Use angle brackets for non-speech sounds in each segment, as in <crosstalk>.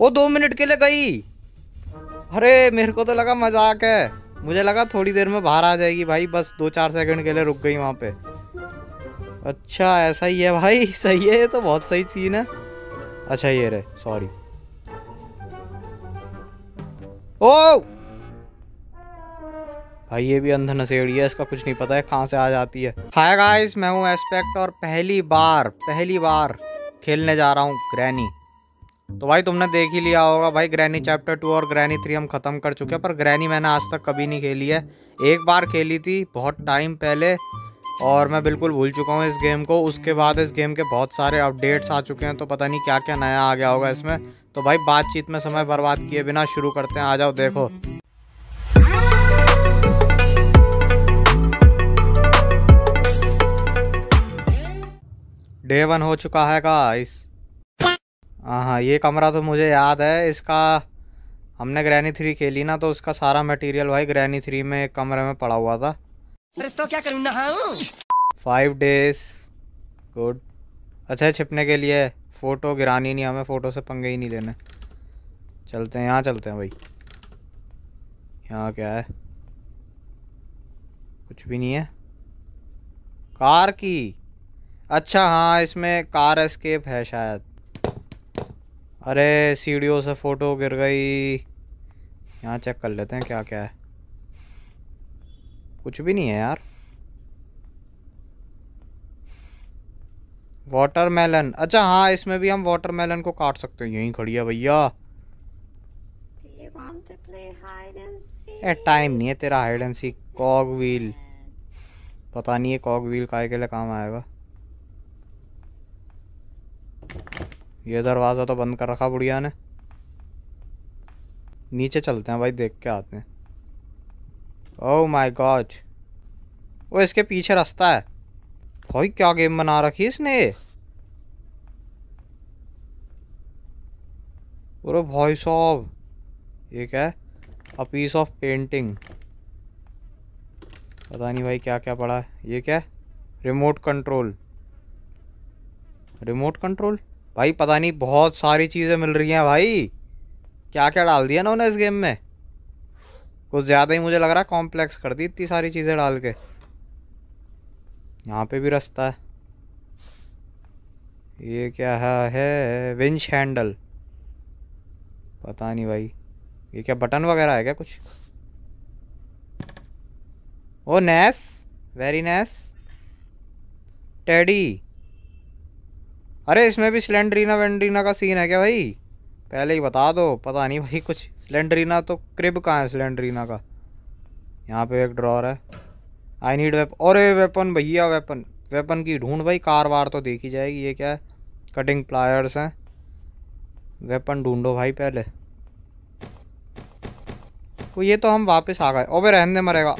वो दो मिनट के लिए गई अरे मेरे को तो लगा मजाक है मुझे लगा थोड़ी देर में बाहर आ जाएगी भाई बस दो चार सेकंड के लिए रुक गई वहाँ पे अच्छा ऐसा ही है भाई <laughs> सही है ये तो बहुत सही सीन है अच्छा ये रे सॉरी ओ भाई ये भी अंधा नशेड़ी है इसका कुछ नहीं पता है कहाँ से आ जाती है हाय गाइस मैं हूँ एस्पेक्ट और पहली बार पहली बार खेलने जा रहा हूँ ग्रैनी तो भाई तुमने देख ही लिया होगा भाई ग्रैनी चैप्टर टू और ग्रैनी थ्री हम ख़त्म कर चुके हैं पर ग्रैनी मैंने आज तक कभी नहीं खेली है एक बार खेली थी बहुत टाइम पहले और मैं बिल्कुल भूल चुका हूँ इस गेम को उसके बाद इस गेम के बहुत सारे अपडेट्स आ चुके हैं तो पता नहीं क्या क्या नया आ गया होगा इसमें तो भाई बातचीत में समय बर्बाद किए बिना शुरू करते हैं आ जाओ देखो डे वन हो चुका है का हाँ हाँ ये कमरा तो मुझे याद है इसका हमने ग्रैनी थ्री खेली ना तो उसका सारा मटेरियल भाई ग्रैनी थ्री में एक कमरे में पड़ा हुआ था अरे तो क्या करूँ नहाऊं फाइव डेज गुड अच्छा छिपने के लिए फ़ोटो गिरानी नहीं हमें फ़ोटो से पंगे ही नहीं लेने चलते हैं यहाँ चलते हैं भाई यहाँ क्या है कुछ भी नहीं है कार की अच्छा हाँ इसमें कार एस्केप है शायद अरे सीढ़ियों से फ़ोटो गिर गई यहाँ चेक कर लेते हैं क्या क्या है कुछ भी नहीं है यार वाटरमेलन अच्छा हाँ इसमें भी हम वाटरमेलन को काट सकते हैं यहीं खड़ी है भैया टाइम नहीं है तेरा hide and see cog wheel पता नहीं है कॉग व्हील काय के लिए काम आएगा ये दरवाज़ा तो बंद कर रखा बुढ़िया ने नीचे चलते हैं भाई देख के आते हैं ओह माय गॉड वो इसके पीछे रास्ता है भाई क्या गेम बना रखी है इसने अरे भाई साहब ये क्या है अ पीस ऑफ पेंटिंग पता नहीं भाई क्या क्या पड़ा है ये क्या है रिमोट कंट्रोल रिमोट कंट्रोल भाई पता नहीं बहुत सारी चीज़ें मिल रही हैं भाई क्या क्या डाल दिया ना उन्हें इस गेम में कुछ ज़्यादा ही मुझे लग रहा है कॉम्प्लेक्स कर दी इतनी सारी चीज़ें डाल के यहाँ पे भी रास्ता है ये क्या है, है विंच हैंडल पता नहीं भाई ये क्या बटन वगैरह है क्या कुछ ओ नैस वेरी नैस टेडी अरे इसमें भी सिलेंडरीना वेंड्रीना का सीन है क्या भाई पहले ही बता दो पता नहीं भाई कुछ सिलेंडरीना तो क्रिब कहाँ है सिलेंडरीना का यहाँ पे एक ड्रॉर है आई नीड वेपन और वेपन भैया वेपन वेपन की ढूंढ भाई कार वार तो देखी जाएगी ये क्या है कटिंग प्लायर्स हैं वेपन ढूंढो भाई पहले तो ये तो हम वापस आ गए ओबे रहने मरेगा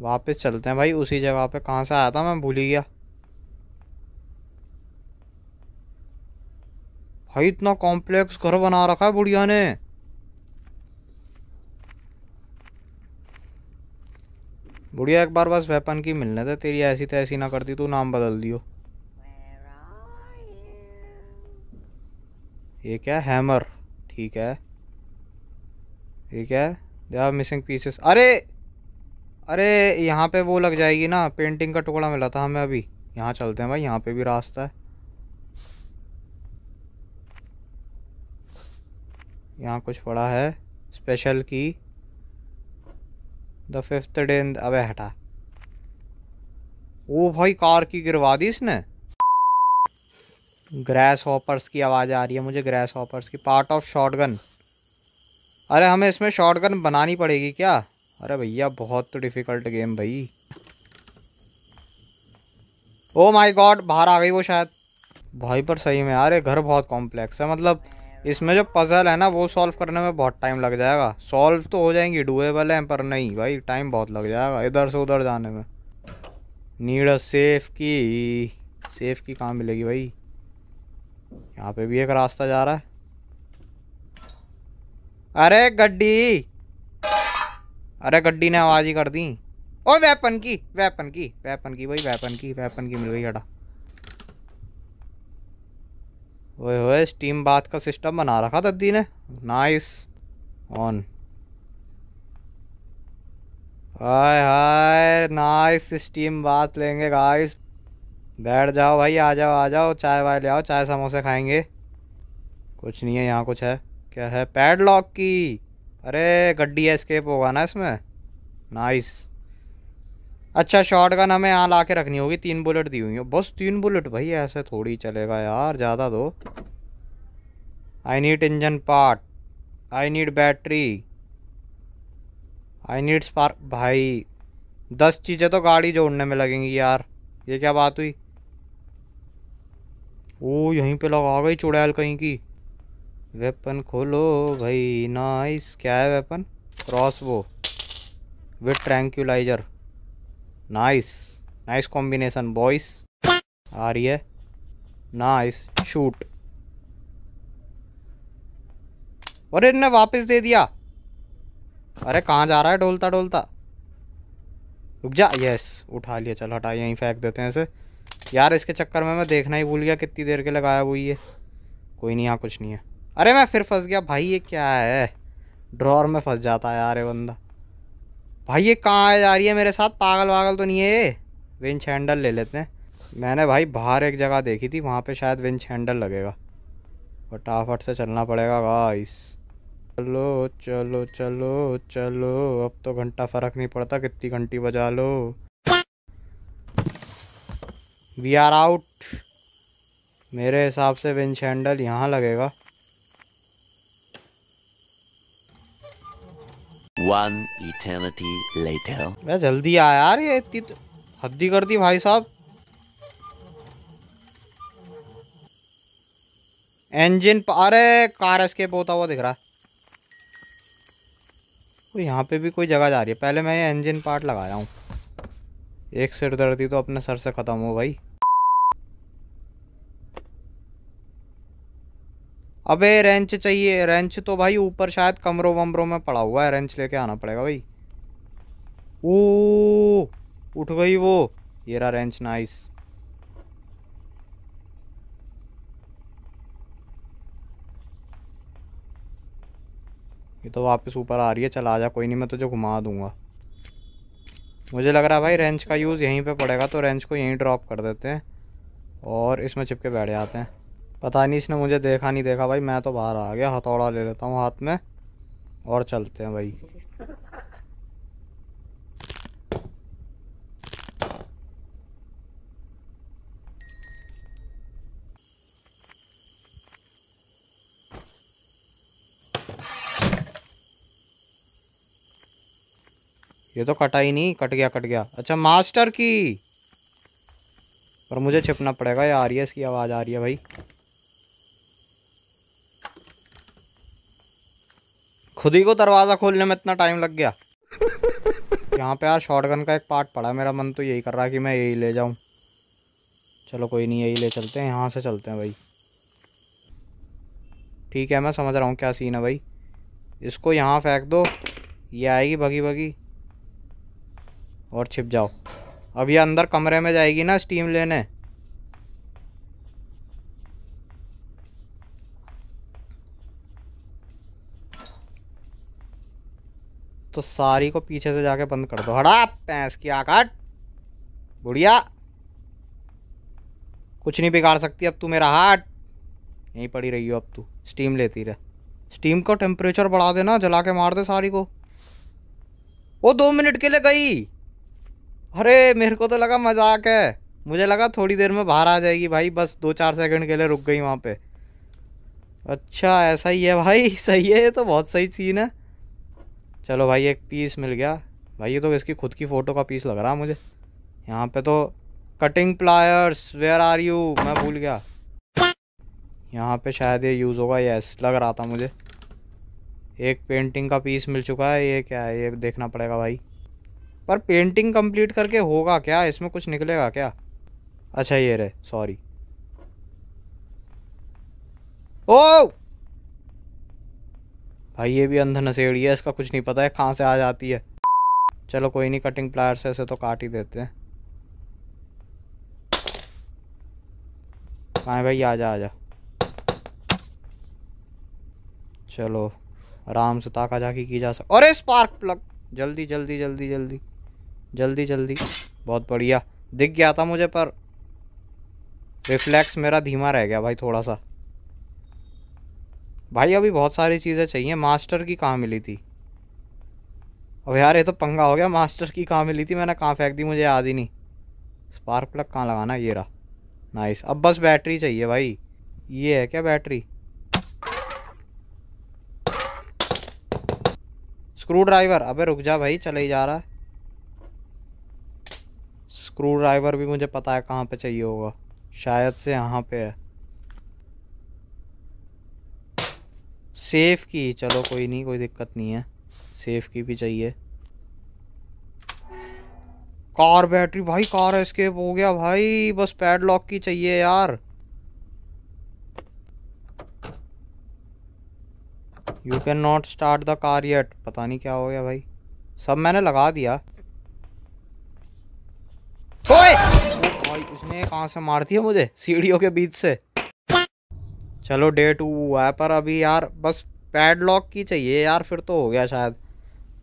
वापस चलते हैं भाई उसी जगह पे कहाँ से आया था मैं भूल ही गया भाई इतना कॉम्प्लेक्स घर बना रखा है बुढ़िया ने बुढ़िया एक बार बस वेपन की मिलने थे तेरी ऐसी तैसी तो ना करती तू नाम बदल दियो ये क्या हैमर ठीक है ठीक है दे आर मिसिंग पीसेस अरे अरे यहाँ पे वो लग जाएगी ना पेंटिंग का टुकड़ा मिला था हमें अभी यहाँ चलते हैं भाई यहाँ पे भी रास्ता है यहाँ कुछ पड़ा है स्पेशल की द फिफ्थ डे इन अबे हटा ओ भाई कार की गिरवा दी इसने ग्रैस हॉपर्स की आवाज़ आ रही है मुझे ग्रैस हॉपर्स की पार्ट ऑफ शॉटगन अरे हमें इसमें शॉटगन बनानी पड़ेगी क्या अरे भैया बहुत तो डिफिकल्ट गेम भाई ओ माई गॉड बाहर आ गई वो शायद भाई पर सही में यार ये घर बहुत कॉम्प्लेक्स है मतलब इसमें जो पजल है ना वो सॉल्व करने में बहुत टाइम लग जाएगा सॉल्व तो हो जाएंगी डुएबल हैं पर नहीं भाई टाइम बहुत लग जाएगा इधर से उधर जाने में नीड सेफ की सेफ की कहाँ मिलेगी भाई यहाँ पे भी एक रास्ता जा रहा है अरे गड्डी अरे गड्डी ने आवाज़ ही कर दी ओ वेपन की वेपन की वेपन की भाई वेपन की वेपन की मिल गई अड़ा ओए ओए स्टीम बात का सिस्टम बना रखा दद्दी ने nice on hi hi nice steam बात लेंगे गाइस बैठ जाओ भाई आ जाओ आ जाओ चाय वाय ले आओ चाय समोसे खाएंगे कुछ नहीं है यहाँ कुछ है क्या है पैडलॉक की अरे गड्डी एस्केप होगा ना इसमें नाइस अच्छा शॉर्ट गन हमें यहाँ ला के रखनी होगी तीन बुलेट दी हुई हो बस तीन बुलेट भाई ऐसे थोड़ी चलेगा यार ज़्यादा दो I need engine part I need battery I need spark भाई दस चीज़ें तो गाड़ी जोड़ने में लगेंगी यार ये क्या बात हुई ओ यहीं पे लगा गई चुड़ैल कहीं की वेपन खोलो भाई नाइस क्या है वेपन क्रॉस वो with tranquilliser nice nice combination voice आ रही है नाइस शूट अरे इन्हें वापस दे दिया अरे कहाँ जा रहा है डोलता डोलता रुक जा यस उठा लिया चल हटा यहीं फेंक देते हैं इसे यार इसके चक्कर में मैं देखना ही भूल गया कितनी देर के लगाया हुई है कोई नहीं यहाँ कुछ नहीं है अरे मैं फिर फंस गया भाई ये क्या है ड्रॉर में फंस जाता है यार ये बंदा भाई ये कहाँ जा रही है मेरे साथ पागल वागल तो नहीं है विंच हैंडल ले लेते हैं मैंने भाई बाहर एक जगह देखी थी वहाँ पे शायद विंच हैंडल लगेगा फटाफट से चलना पड़ेगा गाइस चलो चलो चलो चलो अब तो घंटा फ़र्क नहीं पड़ता कितनी घंटी बजा लो वी आर आउट मेरे हिसाब से विंच हैंडल यहाँ लगेगा One eternity later. मैं जल्दी आया यार ये इतनी तो हद्दी कर दी भाई साहब इंजन अरे कार के बोता हुआ दिख रहा है तो यहाँ पे भी कोई जगह जा रही है पहले मैं ये इंजन पार्ट लगाया हूँ एक सिर दर्दी तो अपने सर से ख़त्म हो गई अबे रेंच चाहिए रेंच तो भाई ऊपर शायद कमरों वमरों में पड़ा हुआ है रेंच लेके आना पड़ेगा भाई ओ उठ गई वो ये रहा रेंच नाइस ये तो वापस ऊपर आ रही है चला जा कोई नहीं मैं तो जो घुमा दूंगा मुझे लग रहा है भाई रेंच का यूज़ यहीं पे पड़ेगा तो रेंच को यहीं ड्रॉप कर देते हैं और इसमें चिपके बैठ जाते हैं पता नहीं इसने मुझे देखा नहीं देखा भाई मैं तो बाहर आ गया हथौड़ा ले लेता हूँ हाथ में और चलते हैं भाई ये तो कटा ही नहीं कट गया कट गया अच्छा मास्टर की पर मुझे छिपना पड़ेगा ये है इसकी आवाज़ आ रही है भाई खुद ही को दरवाज़ा खोलने में इतना टाइम लग गया यहाँ पे यार शॉटगन का एक पार्ट पड़ा मेरा मन तो यही कर रहा है कि मैं यही ले जाऊँ चलो कोई नहीं यही ले चलते हैं यहाँ से चलते हैं भाई ठीक है मैं समझ रहा हूँ क्या सीन है भाई इसको यहाँ फेंक दो ये आएगी भगी भगी और छिप जाओ अब ये अंदर कमरे में जाएगी ना स्टीम लेने तो सारी को पीछे से जाके बंद कर दो हड़ा पैंस की आकाट बुढ़िया कुछ नहीं बिगाड़ सकती अब तू मेरा हार्ट यहीं पड़ी रही हो अब तू स्टीम लेती रह स्टीम का टेम्परेचर बढ़ा देना जला के मार दे सारी को वो दो मिनट के लिए गई अरे मेरे को तो लगा मजाक है मुझे लगा थोड़ी देर में बाहर आ जाएगी भाई बस दो चार सेकंड के लिए रुक गई वहाँ पे अच्छा ऐसा ही है भाई <laughs> सही है ये तो बहुत सही सीन है चलो भाई एक पीस मिल गया भाई ये तो इसकी खुद की फ़ोटो का पीस लग रहा मुझे यहाँ पे तो cutting pliers where are you मैं भूल गया यहाँ पे शायद ये यूज़ होगा यस लग रहा था मुझे एक पेंटिंग का पीस मिल चुका है ये क्या है ये देखना पड़ेगा भाई पर पेंटिंग कंप्लीट करके होगा क्या इसमें कुछ निकलेगा क्या अच्छा ये रहे सॉरी ओ भाई हाँ, ये भी अंधा नशेड़ी है इसका कुछ नहीं पता है कहाँ से आ जाती है चलो कोई नहीं कटिंग प्लायर से ऐसे तो काट ही देते हैं कहाँ भाई आ जा आ जा चलो आराम से ताका झाकी की जा सक अरे स्पार्क प्लग जल्दी जल्दी जल्दी जल्दी जल्दी जल्दी बहुत बढ़िया दिख गया था मुझे पर रिफ्लेक्स मेरा धीमा रह गया भाई थोड़ा सा भाई अभी बहुत सारी चीज़ें चाहिए मास्टर की कहाँ मिली थी अब यार ये तो पंगा हो गया मास्टर की कहाँ मिली थी मैंने कहाँ फेंक दी मुझे याद ही नहीं स्पार्क प्लग कहाँ लगाना ये रहा नाइस अब बस बैटरी चाहिए भाई ये है क्या बैटरी स्क्रू ड्राइवर अबे रुक जा भाई चले ही जा रहा है स्क्रू ड्राइवर भी मुझे पता है कहाँ पे चाहिए होगा शायद से यहाँ पे है सेफ की चलो कोई नहीं कोई दिक्कत नहीं है सेफ की भी चाहिए कार बैटरी भाई कार एस्केप हो गया भाई बस पैडलॉक की चाहिए यार you cannot start the car yet पता नहीं क्या हो गया भाई सब मैंने लगा दिया ओए! ओ भाई उसने कहाँ से मार दिया मुझे सीढ़ियों के बीच से चलो डे टू हुआ पर अभी यार बस पैड लॉक की चाहिए यार फिर तो हो गया शायद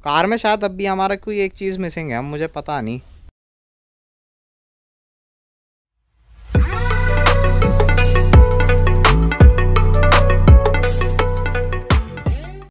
कार में शायद अभी हमारा कोई एक चीज़ मिसिंग है मुझे पता नहीं